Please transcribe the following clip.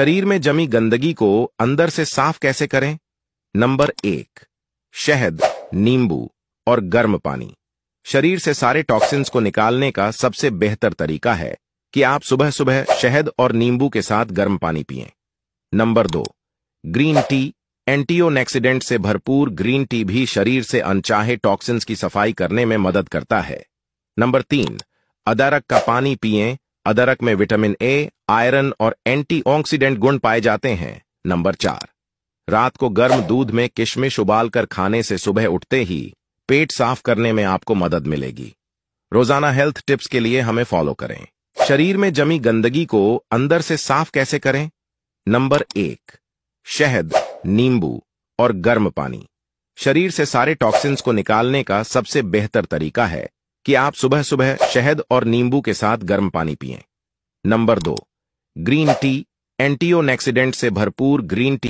शरीर में जमी गंदगी को अंदर से साफ कैसे करें नंबर एक शहद नींबू और गर्म पानी शरीर से सारे टॉक्सिन्स को निकालने का सबसे बेहतर तरीका है कि आप सुबह सुबह शहद और नींबू के साथ गर्म पानी पिए नंबर दो ग्रीन टी एंटीओनेक्सीडेंट से भरपूर ग्रीन टी भी शरीर से अनचाहे टॉक्सिन्स की सफाई करने में मदद करता है नंबर तीन अदरक का पानी पिए अदरक में विटामिन ए आयरन और एंटीऑक्सीडेंट गुण पाए जाते हैं नंबर चार रात को गर्म दूध में किशमिश उबालकर खाने से सुबह उठते ही पेट साफ करने में आपको मदद मिलेगी रोजाना हेल्थ टिप्स के लिए हमें फॉलो करें शरीर में जमी गंदगी को अंदर से साफ कैसे करें नंबर एक शहद नींबू और गर्म पानी शरीर से सारे टॉक्सिन्स को निकालने का सबसे बेहतर तरीका है कि आप सुबह सुबह शहद और नींबू के साथ गर्म पानी पिए नंबर दो ग्रीन टी एंटीओनेक्सीडेंट से भरपूर ग्रीन टी